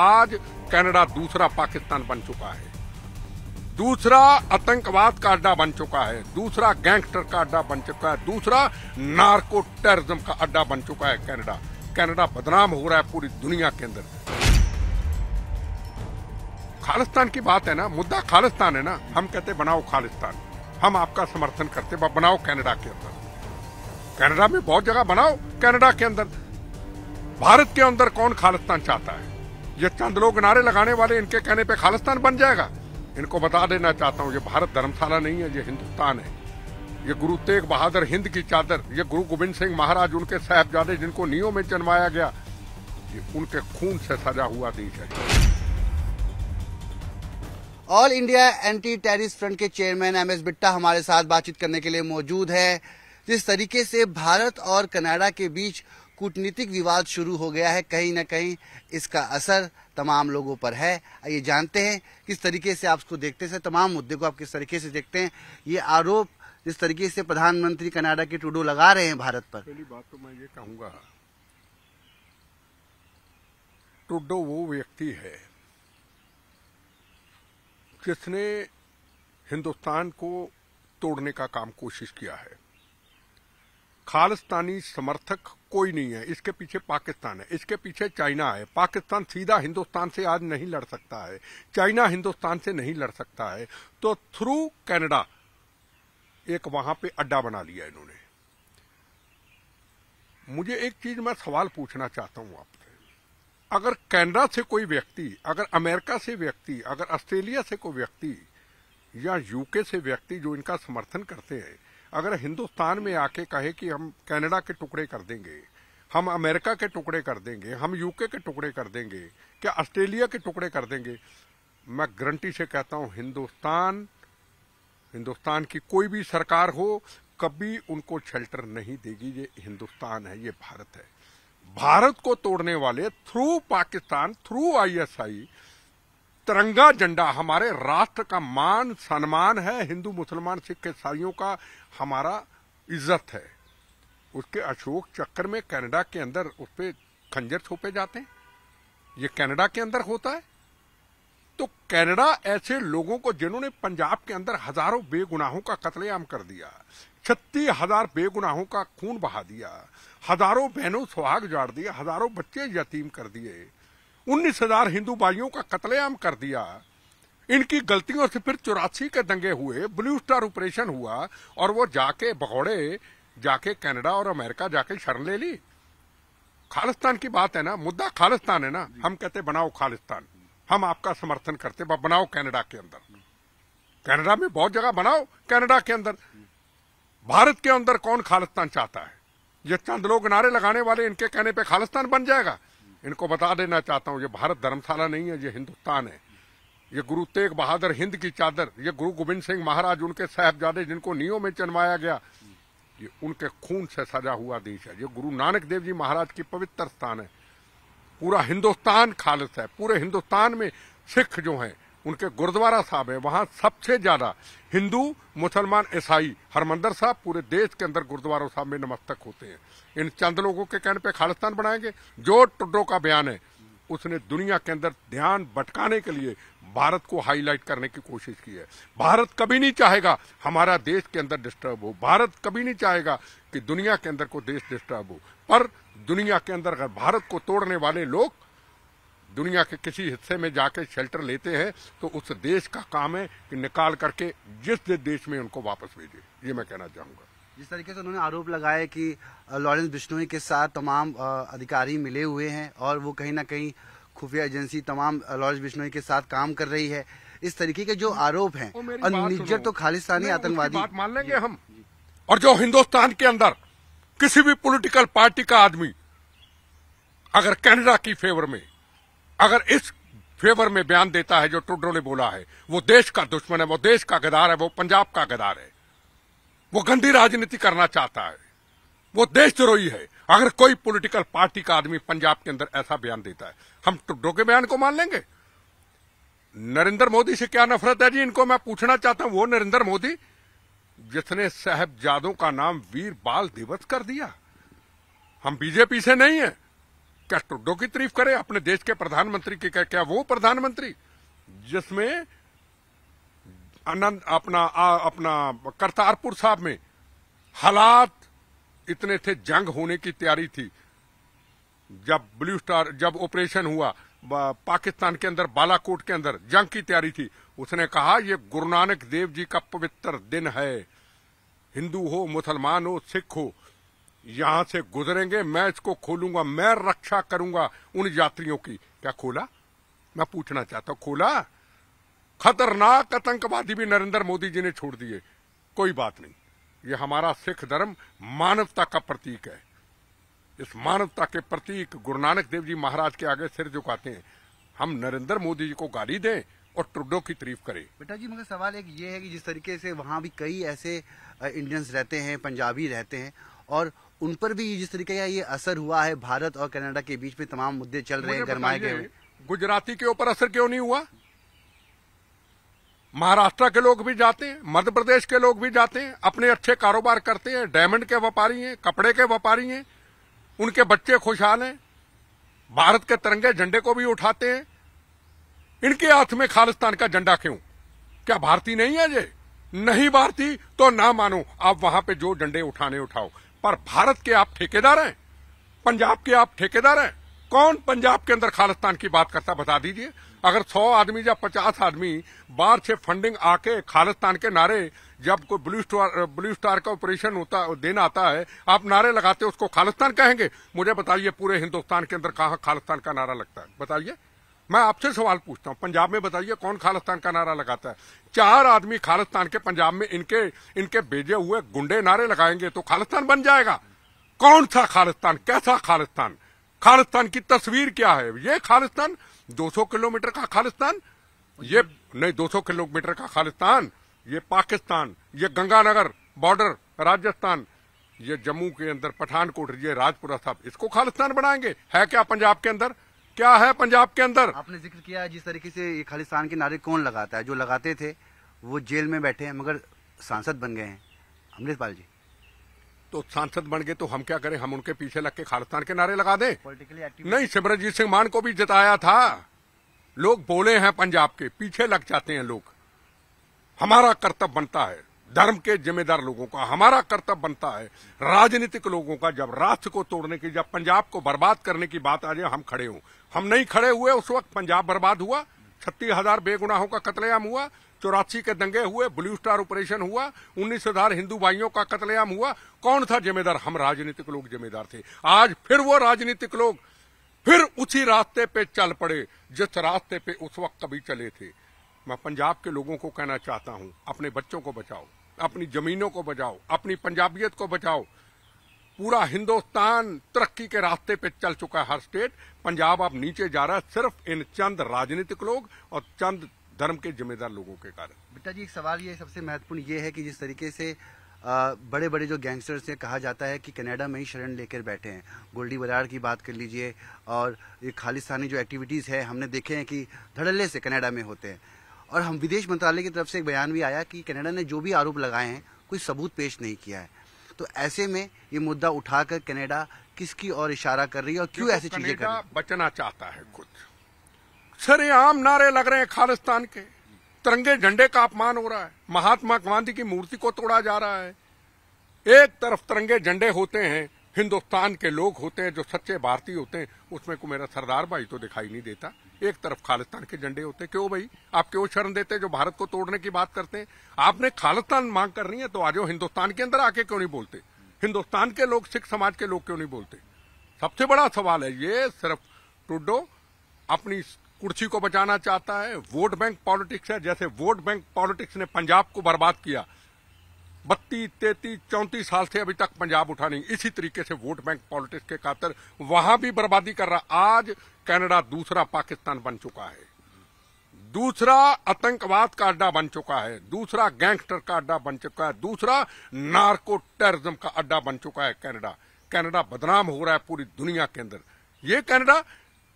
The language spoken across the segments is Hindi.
आज कनाडा दूसरा पाकिस्तान बन चुका है दूसरा आतंकवाद का अड्डा बन चुका है दूसरा गैंगस्टर का अड्डा बन चुका है दूसरा नार्को टेररिज्म का अड्डा बन चुका है कनाडा कनाडा बदनाम हो रहा है पूरी दुनिया के अंदर खालिस्तान की बात है ना मुद्दा खालिस्तान है ना हम कहते बनाओ खालिस्तान हम आपका समर्थन करते बनाओ कैनेडा के अंदर कैनेडा में बहुत जगह बनाओ कैनेडा के अंदर भारत के अंदर कौन खालिस्तान चाहता है ये चंद लोग नारे लगाने वाले इनके कहने पे खालिस्तान बन जाएगा इनको बता देना चाहता हूँ ये भारत धर्मशाला नहीं है ये हिंदुस्तान है ये गुरु तेग बहादुर हिंद की चादर ये गुरु गोविंद सिंह महाराज उनके साहबजादे जिनको नियो में जन्माया गया ये उनके खून से सजा हुआ देश है all India anti terrorist front के चेयरमैन एम एस बिट्टा हमारे साथ बातचीत करने के लिए मौजूद है जिस तरीके से भारत और कनाडा के बीच कूटनीतिक विवाद शुरू हो गया है कहीं ना कहीं इसका असर तमाम लोगों पर है ये जानते हैं किस तरीके से आप उसको देखते हैं तमाम मुद्दे को आप किस तरीके से देखते हैं ये आरोप जिस तरीके से प्रधानमंत्री कनाडा के टूडो लगा रहे हैं भारत पर पहली बात तो मैं ये कहूंगा टूडो वो व्यक्ति है जिसने हिंदुस्तान को तोड़ने का काम कोशिश किया है खालिस्तानी समर्थक कोई नहीं है इसके पीछे पाकिस्तान है इसके पीछे चाइना है पाकिस्तान सीधा हिंदुस्तान से आज नहीं लड़ सकता है चाइना हिंदुस्तान से नहीं लड़ सकता है तो थ्रू कनाडा एक वहां पे अड्डा बना लिया इन्होंने मुझे एक चीज मैं सवाल पूछना चाहता हूं आपसे अगर कनाडा से कोई व्यक्ति अगर अमेरिका से व्यक्ति अगर ऑस्ट्रेलिया से कोई व्यक्ति या यूके से व्यक्ति जो इनका समर्थन करते हैं अगर हिंदुस्तान में आके कहे कि हम कनाडा के टुकड़े कर देंगे हम अमेरिका के टुकड़े कर देंगे हम यूके के टुकड़े कर देंगे क्या ऑस्ट्रेलिया के टुकड़े कर देंगे मैं गारंटी से कहता हूं हिंदुस्तान हिंदुस्तान की कोई भी सरकार हो कभी उनको शेल्टर नहीं देगी ये हिंदुस्तान है ये भारत है भारत को तोड़ने वाले थ्रू पाकिस्तान थ्रू आईएसआई तिरंगा झंडा हमारे राष्ट्र का मान सम्मान है हिंदू मुसलमान सिख ईसाइयों का हमारा इज्जत है उसके अशोक चक्र में कनाडा के अंदर उस पर खंजर छोपे जाते हैं ये कनाडा के अंदर होता है तो कनाडा ऐसे लोगों को जिन्होंने पंजाब के अंदर हजारों बेगुनाहों का कत्लेआम कर दिया छत्तीस हजार बेगुनाहों का खून बहा दिया हजारों बहनों सुहाग जाड़ दिया हजारों बच्चे यतीम कर दिए उन्नीस हजार हिंदू भाइयों का कत्लेआम कर दिया इनकी गलतियों से फिर चौरासी के दंगे हुए ब्लू स्टार ऑपरेशन हुआ और वो जाके भगौड़े जाके कनाडा और अमेरिका जाके शरण ले ली खालिस्तान की बात है ना मुद्दा खालिस्तान है ना हम कहते बनाओ खालिस्तान हम आपका समर्थन करते बनाओ कनाडा के अंदर कनाडा में बहुत जगह बनाओ कनाडा के अंदर भारत के अंदर कौन खालिस्तान चाहता है ये चंद लोग नारे लगाने वाले इनके कहने पे खालिस्तान बन जाएगा इनको बता देना चाहता हूँ ये भारत धर्मशाला नहीं है ये हिंदुस्तान है ये गुरु तेग बहादुर हिंद की चादर ये गुरु गोविंद सिंह महाराज उनके साहबजादे जिनको नियो में चनवाया गया ये उनके खून से सजा हुआ देश है ये गुरु नानक देव जी महाराज की पवित्र स्थान है पूरा हिंदुस्तान खालिस है पूरे हिंदुस्तान में सिख जो हैं उनके गुरुद्वारा साहब है वहाँ सबसे ज़्यादा हिंदू मुसलमान ईसाई हरमंदर साहब पूरे देश के अंदर गुरुद्वारों साहब में नमस्तक होते हैं इन चंद लोगों के कहने पे खालिस्तान बनाएंगे जो टुड्डो का बयान है उसने दुनिया के अंदर ध्यान भटकाने के लिए भारत को हाईलाइट करने की कोशिश की है भारत कभी नहीं चाहेगा हमारा देश के अंदर डिस्टर्ब हो भारत कभी नहीं चाहेगा कि दुनिया के अंदर को देश डिस्टर्ब हो पर दुनिया के अंदर अगर भारत को तोड़ने वाले लोग दुनिया के किसी हिस्से में जाके शेल्टर लेते हैं तो उस देश का काम है कि निकाल करके जिस देश में उनको वापस भेजे ये मैं कहना चाहूंगा जिस तरीके से उन्होंने आरोप लगाया कि लॉरेंस बिश्नोई के साथ तमाम अधिकारी मिले हुए हैं और वो कहीं ना कहीं खुफिया एजेंसी तमाम लॉरेंस बिश्नोई के साथ काम कर रही है इस तरीके के जो आरोप है और निज्जर तो खालिस्तानी आतंकवादी बात मान लेंगे हम और जो हिंदुस्तान के अंदर किसी भी पोलिटिकल पार्टी का आदमी अगर कैनेडा की फेवर में अगर इस फेवर में बयान देता है जो टुड्रो ने बोला है वो देश का दुश्मन है वो देश का गदार है वो पंजाब का गदार है वो गंदी राजनीति करना चाहता है वो देशद्रोही है अगर कोई पॉलिटिकल पार्टी का आदमी पंजाब के अंदर ऐसा बयान देता है हम टुड्डो के बयान को मान लेंगे नरेंद्र मोदी से क्या नफरत है जी इनको मैं पूछना चाहता हूं वो नरेंद्र मोदी जिसने साहबजादों का नाम वीर बाल दिवस कर दिया हम बीजेपी से नहीं है क्या की तारीफ करें अपने देश के प्रधानमंत्री की क्या, क्या वो प्रधानमंत्री जिसमें अनंत अपना आ, अपना करतारपुर साहब में हालात इतने थे जंग होने की तैयारी थी जब ब्लू स्टार जब ऑपरेशन हुआ पाकिस्तान के अंदर बालाकोट के अंदर जंग की तैयारी थी उसने कहा ये गुरु नानक देव जी का पवित्र दिन है हिंदू हो मुसलमान हो सिख हो यहाँ से गुजरेंगे मैं इसको खोलूंगा मैं रक्षा करूंगा उन यात्रियों की क्या खोला मैं पूछना चाहता हूँ खोला खतरनाक आतंकवादी भी नरेंद्र मोदी जी ने छोड़ दिए कोई बात नहीं ये हमारा सिख धर्म मानवता का प्रतीक है इस मानवता के प्रतीक गुरु नानक देव जी महाराज के आगे सिर झुकाते हैं हम नरेंद्र मोदी जी को गाली दें और ट्रुडो की तारीफ करें बेटा जी मगर सवाल एक ये है कि जिस तरीके से वहां भी कई ऐसे इंडियंस रहते हैं पंजाबी रहते हैं और उन पर भी जिस तरीके का ये असर हुआ है भारत और कनाडा के बीच में तमाम मुद्दे चल रहे हैं गरमाए गए गुजराती के ऊपर असर क्यों नहीं हुआ महाराष्ट्र के लोग भी जाते हैं मध्य प्रदेश के लोग भी जाते हैं अपने अच्छे कारोबार करते हैं डायमंड के व्यापारी हैं कपड़े के व्यापारी हैं उनके बच्चे खुशहाल हैं भारत के तिरंगे झंडे को भी उठाते हैं इनके हाथ में खालिस्तान का झंडा क्यों क्या भारतीय नहीं है ये नहीं भारतीय तो ना मानो आप वहां पे जो डंडे उठाने उठाओ पर भारत के आप ठेकेदार हैं पंजाब के आप ठेकेदार हैं कौन पंजाब के अंदर खालिस्तान की बात करता बता दीजिए अगर सौ आदमी या पचास आदमी बाहर से फंडिंग आके खालिस्तान के नारे जब कोई ब्लू स्टार ब्लू स्टार का ऑपरेशन होता दिन आता है आप नारे लगाते उसको खालिस्तान कहेंगे मुझे बताइए पूरे हिंदुस्तान के अंदर कहा खालिस्तान का नारा लगता है बताइए मैं आपसे सवाल पूछता हूँ पंजाब में बताइए कौन खालिस्तान का नारा लगाता है चार आदमी खालिस्तान के पंजाब में इनके इनके भेजे हुए गुंडे नारे लगाएंगे तो खालिस्तान बन जाएगा कौन सा खालिस्तान कैसा खालिस्तान खालिस्तान की तस्वीर क्या है ये खालिस्तान 200 किलोमीटर का खालिस्तान ये नहीं 200 किलोमीटर का खालिस्तान ये पाकिस्तान ये गंगानगर बॉर्डर राजस्थान ये जम्मू के अंदर पठानकोट ये राजपुरा साहब इसको खालिस्तान बनाएंगे है क्या पंजाब के अंदर क्या है पंजाब के अंदर आपने जिक्र किया जिस तरीके से ये खालिस्तान के नारे कौन लगाता है जो लगाते थे वो जेल में बैठे हैं मगर सांसद बन गए हैं अमृतपाल जी तो सांसद बन गए तो हम क्या करें हम उनके पीछे लग के खालिस्तान के नारे लगा दें पोलिटिकली नहीं सिमरजीत सिंह मान को भी जताया था लोग बोले हैं पंजाब के पीछे लग जाते हैं लोग हमारा कर्तव्य बनता है धर्म के जिम्मेदार लोगों का हमारा कर्तव्य बनता है राजनीतिक लोगों का जब राष्ट्र को तोड़ने की जब पंजाब को बर्बाद करने की बात आ जाए हम खड़े हों हम नहीं खड़े हुए उस वक्त पंजाब बर्बाद हुआ छत्तीस हजार बेगुनाहों का कतलेआम हुआ चौरासी के दंगे हुए ब्लू स्टार ऑपरेशन हुआ उन्नीस हजार हिंदू भाइयों का कतलेआम हुआ कौन था जिम्मेदार हम राजनीतिक लोग जिम्मेदार थे आज फिर वो राजनीतिक लोग फिर उसी रास्ते पे चल पड़े जिस रास्ते पे उस वक्त कभी चले थे मैं पंजाब के लोगों को कहना चाहता हूं अपने बच्चों को बचाओ अपनी जमीनों को बचाओ अपनी पंजाबियत को बचाओ पूरा हिंदुस्तान तरक्की के रास्ते पे चल चुका है हर स्टेट पंजाब अब नीचे जा रहा है सिर्फ इन चंद राजनीतिक लोग और चंद धर्म के जिम्मेदार लोगों के कारण बेटा जी एक सवाल ये सबसे महत्वपूर्ण ये है कि जिस तरीके से आ, बड़े बड़े जो गैंगस्टर्स हैं कहा जाता है कि कनाडा में ही शरण लेकर बैठे हैं गोल्डी बराड़ की बात कर लीजिए और ये खालिस्तानी जो एक्टिविटीज़ है हमने देखे हैं कि धड़ल्ले से कनाडा में होते हैं और हम विदेश मंत्रालय की तरफ से एक बयान भी आया कि कनाडा ने जो भी आरोप लगाए हैं कोई सबूत पेश नहीं किया है तो ऐसे में ये मुद्दा उठाकर कनाडा किसकी और इशारा कर रही है और क्यों ऐसी चीजें कर बचना चाहता है खुद सरेआम नारे लग रहे हैं खालिस्तान के तिरंगे झंडे का अपमान हो रहा है महात्मा गांधी की मूर्ति को तोड़ा जा रहा है एक तरफ तिरंगे झंडे होते हैं हिंदुस्तान के लोग होते हैं जो सच्चे भारतीय होते हैं उसमें को मेरा सरदार भाई तो दिखाई नहीं देता एक तरफ खालिस्तान के झंडे होते क्यों भाई आप क्यों शरण देते जो भारत को तोड़ने की बात करते हैं आपने खालिस्तान मांग करनी है तो आज वो हिंदुस्तान के अंदर आके क्यों नहीं बोलते हिंदुस्तान के लोग सिख समाज के लोग क्यों नहीं बोलते सबसे बड़ा सवाल है ये सिर्फ टूडो अपनी कुर्सी को बचाना चाहता है वोट बैंक पॉलिटिक्स है जैसे वोट बैंक पॉलिटिक्स ने पंजाब को बर्बाद किया तीस तैतीस चौंतीस साल से अभी तक पंजाब उठा नहीं इसी तरीके से वोट बैंक पॉलिटिक्स के खातर वहां भी बर्बादी कर रहा आज कनाडा दूसरा पाकिस्तान बन चुका है दूसरा आतंकवाद का अड्डा बन चुका है दूसरा गैंगस्टर का अड्डा बन चुका है दूसरा नार्को टेररिज्म का अड्डा बन चुका है कनाडा कनाडा बदनाम हो रहा है पूरी दुनिया के अंदर ये कनाडा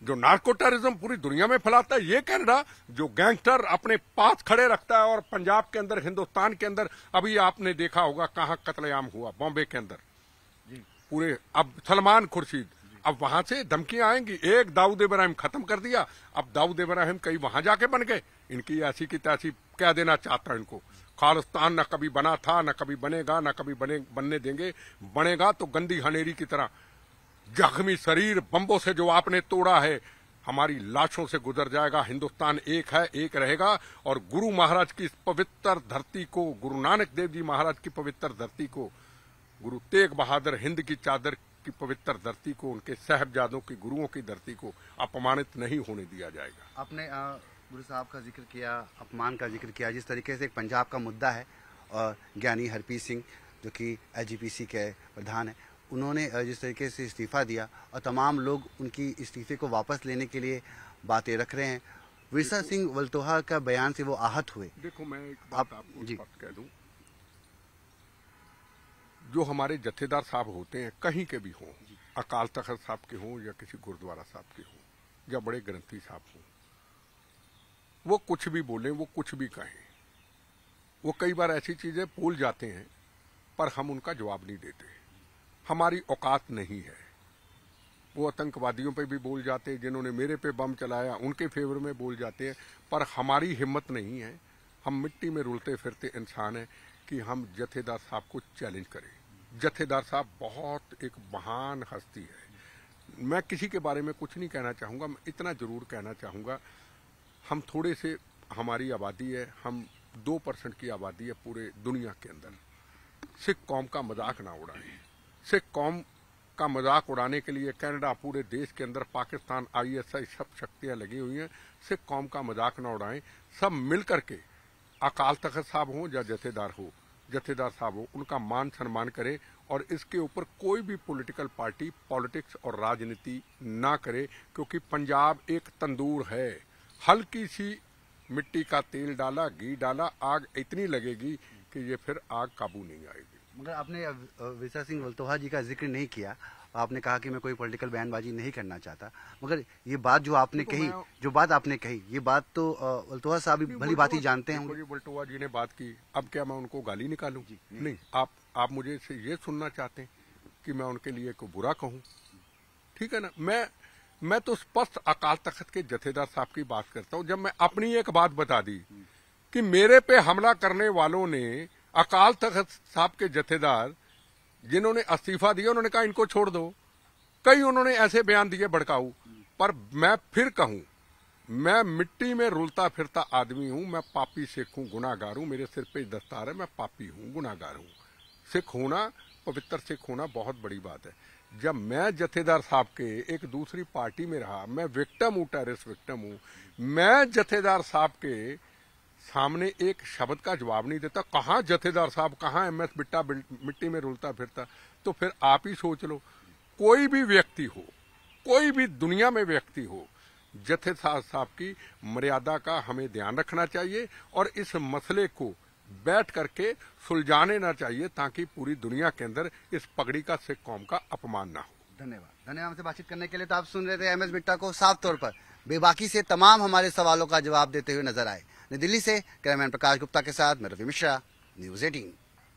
जो नार्को टेरिज्म पूरी दुनिया में फैलाता है ये कैनेडा जो गैंगस्टर अपने पास खड़े रखता है और पंजाब के अंदर हिंदुस्तान के अंदर अभी आपने देखा होगा कहाँ कतलेआम हुआ बॉम्बे के अंदर पूरे अब सलमान खुर्शीद अब वहां से धमकियां आएंगी एक दाऊद इब्राहिम खत्म कर दिया अब दाऊद इब्राहिम कहीं वहां जाके बन गए इनकी ऐसी की तैसी क्या देना चाहता है इनको खालिस्तान न कभी बना था न कभी बनेगा न कभी बने बनने देंगे बनेगा तो गंदी हनेरी की तरह जख्मी शरीर बम्बों से जो आपने तोड़ा है हमारी लाशों से गुजर जाएगा हिंदुस्तान एक है एक रहेगा और गुरु महाराज की पवित्र धरती को गुरु नानक देव जी महाराज की पवित्र धरती को गुरु तेग बहादुर हिंद की चादर की पवित्र धरती को उनके साहबजादों की गुरुओं की धरती को अपमानित नहीं होने दिया जाएगा आपने गुरु साहब का जिक्र किया अपमान का जिक्र किया जिस तरीके से एक पंजाब का मुद्दा है और ज्ञानी हरपीत सिंह जो कि एजीपीसी के प्रधान है उन्होंने जिस तरीके से इस्तीफ़ा दिया और तमाम लोग उनकी इस्तीफ़े को वापस लेने के लिए बातें रख रहे हैं विरसा सिंह वलतोहा का बयान से वो आहत हुए देखो मैं एक बात आप, आपको जी कह दूं जो हमारे जत्थेदार साहब होते हैं कहीं के भी हों अकाल तखर साहब के हों या किसी गुरुद्वारा साहब के हों या बड़े ग्रंथी साहब हों वो कुछ भी बोले वो कुछ भी कहें वो कई बार ऐसी चीज़ें भूल जाते हैं पर हम उनका जवाब नहीं देते हैं हमारी औकात नहीं है वो आतंकवादियों पे भी बोल जाते हैं जिन्होंने मेरे पे बम चलाया उनके फेवर में बोल जाते हैं पर हमारी हिम्मत नहीं है हम मिट्टी में रुलते फिरते इंसान हैं कि हम जथेदार साहब को चैलेंज करें जथेदार साहब बहुत एक महान हस्ती है मैं किसी के बारे में कुछ नहीं कहना चाहूँगा मैं इतना जरूर कहना चाहूँगा हम थोड़े से हमारी आबादी है हम दो परसेंट की आबादी है पूरे दुनिया के अंदर सिख कौम का मजाक ना उड़ाएं से कौम का मजाक उड़ाने के लिए कनाडा पूरे देश के अंदर पाकिस्तान आईएसआई सब शक्तियां लगी हुई हैं सिर्फ कौम का मजाक ना उड़ाएं सब मिल करके अकाल तख्त साहब हों या जथेदार हो जथेदार साहब हो उनका मान सम्मान करें और इसके ऊपर कोई भी पॉलिटिकल पार्टी पॉलिटिक्स और राजनीति ना करे क्योंकि पंजाब एक तंदूर है हल्की सी मिट्टी का तेल डाला घी डाला आग इतनी लगेगी कि ये फिर आग काबू नहीं आएगी मगर आपने विशा सिंह वल्तोहा जी का जिक्र नहीं किया आपने कहा कि मैं कोई पॉलिटिकल बयानबाजी नहीं करना चाहता मगर ये बात जो आपने तो कही जो बात आपने कही ये बात तो वल्तोहा साहब भली बात ही जानते हैं वल्तोहा जी ने बात की अब क्या मैं उनको गाली निकालू जी नहीं, नहीं आप आप मुझे से ये सुनना चाहते हैं कि मैं उनके लिए को बुरा कहूँ ठीक है ना मैं मैं तो स्पष्ट अकाल तख्त के जथेदार साहब की बात करता हूँ जब मैं अपनी एक बात बता दी कि मेरे पे हमला करने वालों ने अकाल तख्त साहब के जथेदार जिन्होंने अस्तीफा दिया उन्होंने कहा इनको छोड़ दो कई उन्होंने ऐसे बयान दिए भड़काऊ पर मैं फिर कहूं मैं मिट्टी में रुलता फिरता आदमी हूं मैं पापी सिख हूं गुनागार हूं मेरे सिर पे दस्तार है मैं पापी हूं गुनागार हूं सिख होना पवित्र सिख होना बहुत बड़ी बात है जब मैं जथेदार साहब के एक दूसरी पार्टी में रहा मैं विक्टम हूं टेरिस विक्टम हूं मैं जथेदार साहब के सामने एक शब्द का जवाब नहीं देता कहाँ जथेदार साहब कहाँ एम एस बिट्टा मिट्टी में रुलता फिरता तो फिर आप ही सोच लो कोई भी व्यक्ति हो कोई भी दुनिया में व्यक्ति हो जथेदार साहब की मर्यादा का हमें ध्यान रखना चाहिए और इस मसले को बैठ करके सुलझाने ना चाहिए ताकि पूरी दुनिया के अंदर इस पगड़ी का सिख कौम का अपमान ना हो धन्यवाद धन्यवाद से बातचीत करने के लिए तो आप सुन रहे थे एमएस एस मिट्टा को साफ तौर पर बेबाकी से तमाम हमारे सवालों का जवाब देते हुए नजर आए नई दिल्ली से कैमरामैन प्रकाश गुप्ता के साथ मैं रवि मिश्रा न्यूज एटीन